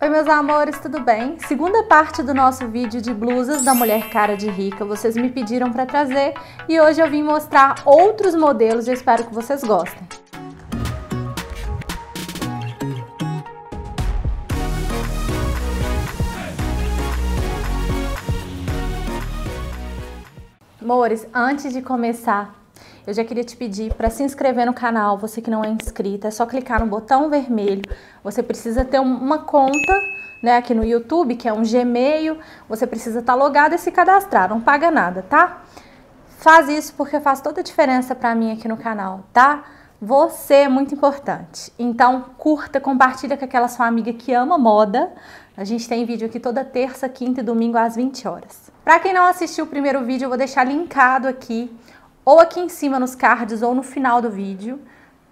Oi meus amores, tudo bem? Segunda parte do nosso vídeo de blusas da mulher cara de rica, vocês me pediram para trazer e hoje eu vim mostrar outros modelos e eu espero que vocês gostem. Amores, antes de começar, eu já queria te pedir para se inscrever no canal, você que não é inscrita, é só clicar no botão vermelho. Você precisa ter uma conta né, aqui no YouTube, que é um Gmail, você precisa estar tá logado e se cadastrar, não paga nada, tá? Faz isso porque faz toda a diferença para mim aqui no canal, tá? Você é muito importante. Então, curta, compartilha com aquela sua amiga que ama moda. A gente tem vídeo aqui toda terça, quinta e domingo às 20 horas. Para quem não assistiu o primeiro vídeo, eu vou deixar linkado aqui ou aqui em cima nos cards ou no final do vídeo,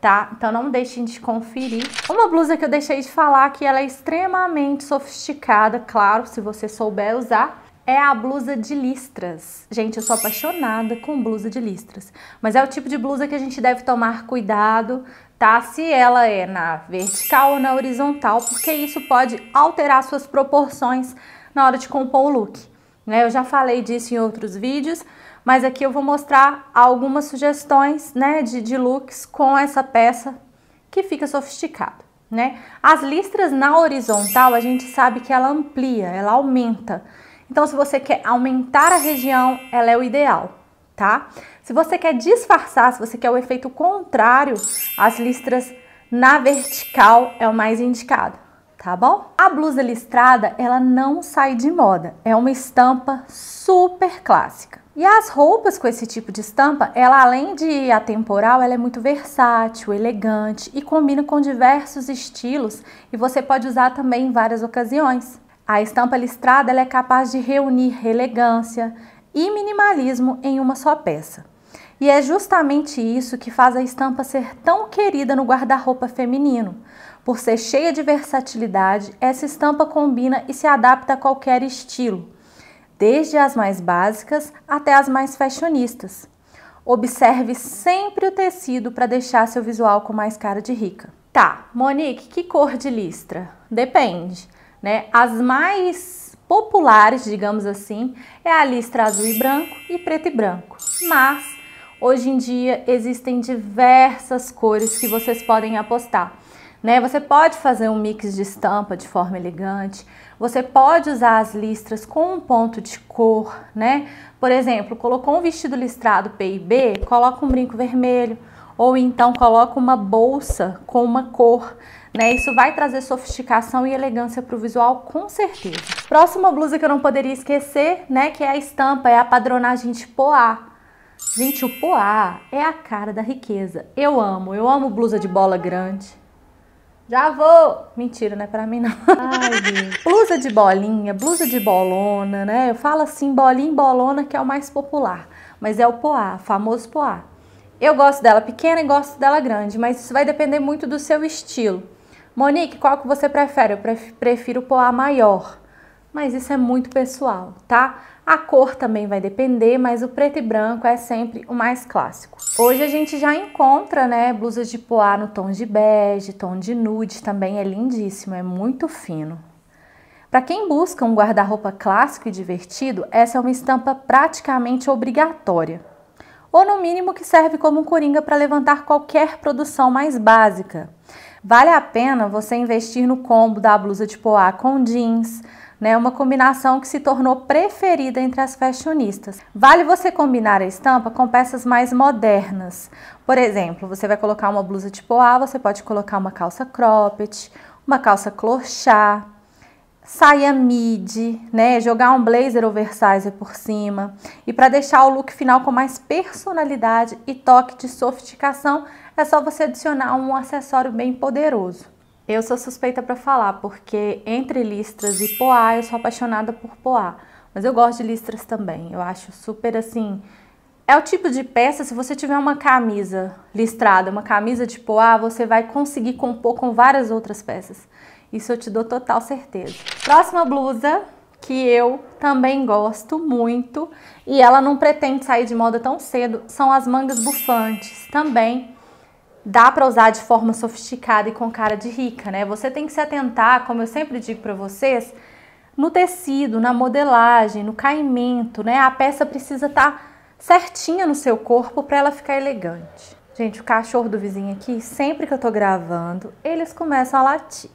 tá? Então não deixem de conferir. Uma blusa que eu deixei de falar que ela é extremamente sofisticada, claro, se você souber usar, é a blusa de listras. Gente, eu sou apaixonada com blusa de listras, mas é o tipo de blusa que a gente deve tomar cuidado, tá? Se ela é na vertical ou na horizontal, porque isso pode alterar suas proporções na hora de compor o look. Né? Eu já falei disso em outros vídeos, mas aqui eu vou mostrar algumas sugestões né, de, de looks com essa peça que fica sofisticado. Né? As listras na horizontal, a gente sabe que ela amplia, ela aumenta. Então, se você quer aumentar a região, ela é o ideal, tá? Se você quer disfarçar, se você quer o efeito contrário, as listras na vertical é o mais indicado, tá bom? A blusa listrada, ela não sai de moda. É uma estampa super clássica. E as roupas com esse tipo de estampa, ela além de atemporal, ela é muito versátil, elegante e combina com diversos estilos e você pode usar também em várias ocasiões. A estampa listrada é capaz de reunir elegância e minimalismo em uma só peça. E é justamente isso que faz a estampa ser tão querida no guarda-roupa feminino. Por ser cheia de versatilidade, essa estampa combina e se adapta a qualquer estilo desde as mais básicas até as mais fashionistas. Observe sempre o tecido para deixar seu visual com mais cara de rica. Tá, Monique, que cor de listra? Depende, né? As mais populares, digamos assim, é a listra azul e branco e preto e branco. Mas hoje em dia existem diversas cores que vocês podem apostar. Né? Você pode fazer um mix de estampa de forma elegante, você pode usar as listras com um ponto de cor, né? Por exemplo, colocou um vestido listrado P e B, coloca um brinco vermelho, ou então coloca uma bolsa com uma cor, né? Isso vai trazer sofisticação e elegância para o visual com certeza. Próxima blusa que eu não poderia esquecer, né, que é a estampa, é a padronagem de poá. Gente, o poá é a cara da riqueza. Eu amo, eu amo blusa de bola grande, já vou! Mentira, não é pra mim não. Ai, blusa de bolinha, blusa de bolona, né? Eu falo assim, bolinha e bolona que é o mais popular. Mas é o poá, famoso poá. Eu gosto dela pequena e gosto dela grande, mas isso vai depender muito do seu estilo. Monique, qual que você prefere? Eu prefiro o poá maior. Mas isso é muito pessoal, tá? A cor também vai depender, mas o preto e branco é sempre o mais clássico. Hoje a gente já encontra, né, blusas de poá no tom de bege, tom de nude, também é lindíssimo, é muito fino. Para quem busca um guarda-roupa clássico e divertido, essa é uma estampa praticamente obrigatória. Ou no mínimo que serve como um coringa para levantar qualquer produção mais básica. Vale a pena você investir no combo da blusa de poá com jeans, né? Uma combinação que se tornou preferida entre as fashionistas. Vale você combinar a estampa com peças mais modernas. Por exemplo, você vai colocar uma blusa tipo A, você pode colocar uma calça cropped, uma calça clochá, saia midi, né? Jogar um blazer oversize por cima. E para deixar o look final com mais personalidade e toque de sofisticação, é só você adicionar um acessório bem poderoso. Eu sou suspeita para falar, porque entre listras e poá, eu sou apaixonada por poá. Mas eu gosto de listras também. Eu acho super assim. É o tipo de peça, se você tiver uma camisa listrada, uma camisa de poá, você vai conseguir compor com várias outras peças. Isso eu te dou total certeza. Próxima blusa que eu também gosto muito e ela não pretende sair de moda tão cedo, são as mangas bufantes também dá para usar de forma sofisticada e com cara de rica, né? Você tem que se atentar, como eu sempre digo para vocês, no tecido, na modelagem, no caimento, né? A peça precisa estar tá certinha no seu corpo para ela ficar elegante. Gente, o cachorro do vizinho aqui, sempre que eu tô gravando, eles começam a latir.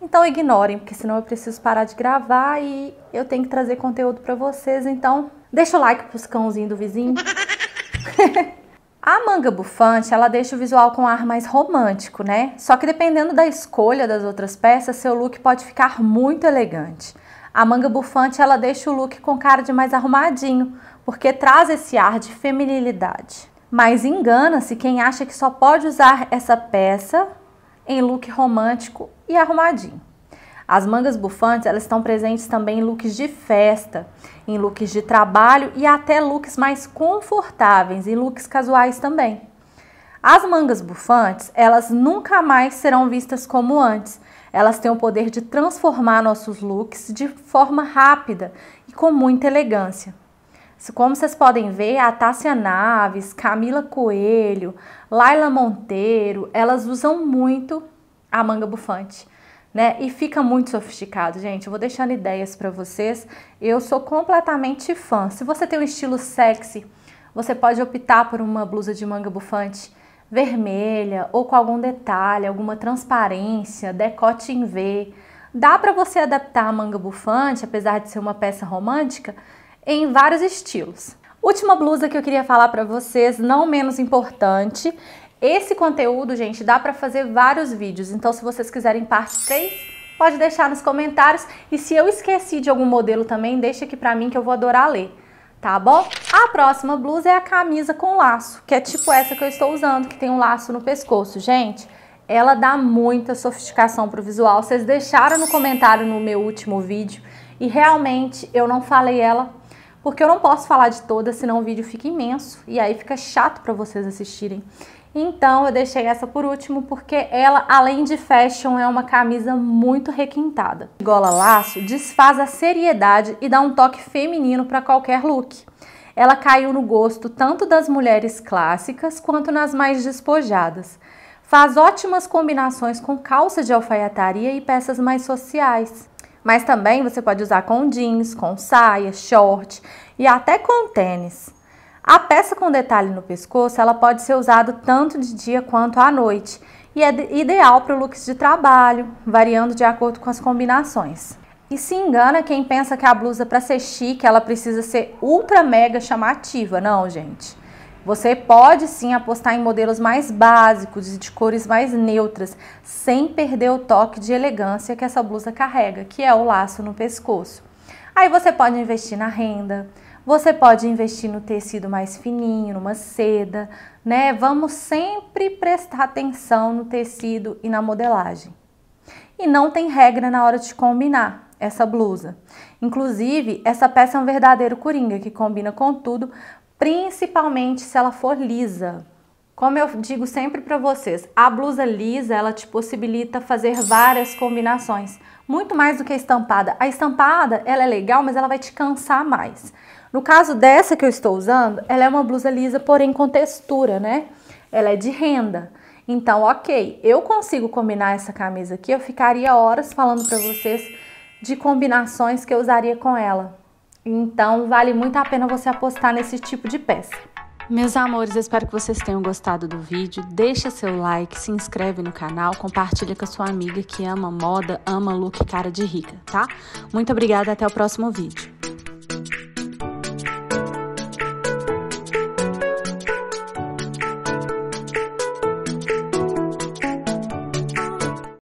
Então ignorem, porque senão eu preciso parar de gravar e eu tenho que trazer conteúdo para vocês. Então, deixa o like pros cãozinhos do vizinho. A manga bufante, ela deixa o visual com um ar mais romântico, né? Só que dependendo da escolha das outras peças, seu look pode ficar muito elegante. A manga bufante, ela deixa o look com cara de mais arrumadinho, porque traz esse ar de feminilidade. Mas engana-se quem acha que só pode usar essa peça em look romântico e arrumadinho. As mangas bufantes, elas estão presentes também em looks de festa, em looks de trabalho e até looks mais confortáveis, em looks casuais também. As mangas bufantes, elas nunca mais serão vistas como antes. Elas têm o poder de transformar nossos looks de forma rápida e com muita elegância. Como vocês podem ver, a Tássia Naves, Camila Coelho, Laila Monteiro, elas usam muito a manga bufante né? E fica muito sofisticado, gente. Eu vou deixando ideias para vocês. Eu sou completamente fã. Se você tem um estilo sexy, você pode optar por uma blusa de manga bufante vermelha ou com algum detalhe, alguma transparência, decote em V. Dá para você adaptar a manga bufante, apesar de ser uma peça romântica, em vários estilos. Última blusa que eu queria falar para vocês, não menos importante, esse conteúdo, gente, dá para fazer vários vídeos. Então, se vocês quiserem parte 3, pode deixar nos comentários. E se eu esqueci de algum modelo também, deixa aqui para mim que eu vou adorar ler. Tá bom? A próxima blusa é a camisa com laço, que é tipo essa que eu estou usando, que tem um laço no pescoço. Gente, ela dá muita sofisticação pro visual. Vocês deixaram no comentário no meu último vídeo e realmente eu não falei ela porque eu não posso falar de todas, senão o vídeo fica imenso e aí fica chato para vocês assistirem. Então eu deixei essa por último porque ela, além de fashion, é uma camisa muito requintada. Gola laço desfaz a seriedade e dá um toque feminino para qualquer look. Ela caiu no gosto tanto das mulheres clássicas quanto nas mais despojadas. Faz ótimas combinações com calça de alfaiataria e peças mais sociais. Mas também você pode usar com jeans, com saia, short e até com tênis. A peça com detalhe no pescoço, ela pode ser usada tanto de dia quanto à noite e é ideal para o looks de trabalho, variando de acordo com as combinações. E se engana quem pensa que a blusa para ser chique, ela precisa ser ultra mega chamativa, não, gente. Você pode sim apostar em modelos mais básicos, e de cores mais neutras, sem perder o toque de elegância que essa blusa carrega, que é o laço no pescoço. Aí você pode investir na renda, você pode investir no tecido mais fininho, numa seda, né? Vamos sempre prestar atenção no tecido e na modelagem. E não tem regra na hora de combinar essa blusa. Inclusive, essa peça é um verdadeiro coringa que combina com tudo, principalmente se ela for lisa. Como eu digo sempre para vocês, a blusa lisa, ela te possibilita fazer várias combinações, muito mais do que a estampada. A estampada, ela é legal, mas ela vai te cansar mais. No caso dessa que eu estou usando, ela é uma blusa lisa, porém com textura, né? Ela é de renda. Então, ok, eu consigo combinar essa camisa aqui, eu ficaria horas falando para vocês de combinações que eu usaria com ela. Então, vale muito a pena você apostar nesse tipo de peça. Meus amores, espero que vocês tenham gostado do vídeo. Deixa seu like, se inscreve no canal, compartilha com a sua amiga que ama moda, ama look cara de rica, tá? Muito obrigada, até o próximo vídeo.